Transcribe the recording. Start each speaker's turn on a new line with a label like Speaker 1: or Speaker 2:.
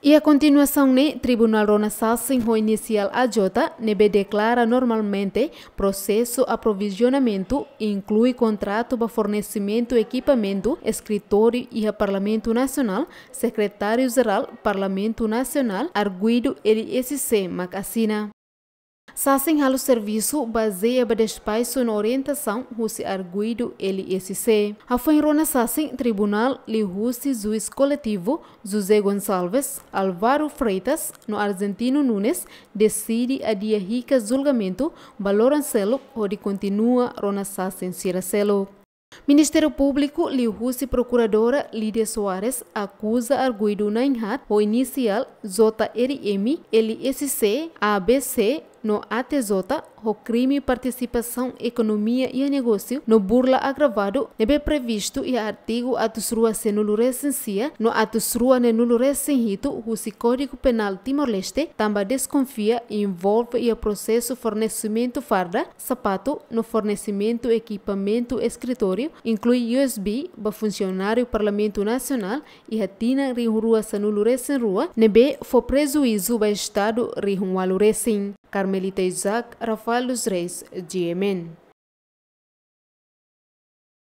Speaker 1: E a continuação, ne Tribunal Ronassal Senhor Inicial AJ nebe declara normalmente processo aprovisionamento inclui contrato para fornecimento equipamento, escritório e a Parlamento Nacional, Secretário-Geral Parlamento Nacional, arguido LSC Macassina. Sassin halo serviço baseia badespaço na orientação husi arguido LSC. Afanrona Sassin Tribunal li husi juiz coletivo José Gonçalves Alvaro Freitas no Argentino Nunes decide dia rica julgamento balorancelo onde continua Rona Sassin Ciracelo. Ministério Público Liu Husi Procuradora Lídia Soares acusa arguido na o inicial JRM LSC ABC no ATJ, o crime participação, economia e negócio, no burla agravado, nebe previsto e artigo atusrua se nulo recensia, no atusrua ne nulo o Código Penal Timor-Leste, também desconfia, envolve e o processo fornecimento farda, sapato, no fornecimento equipamento escritório, inclui USB, para funcionário Parlamento Nacional e ratina rua se nulo no nebe foi prejuízo ba Estado rihunwalu recém. Carmelita Isaac, Rafael Luz Reyes, GMN.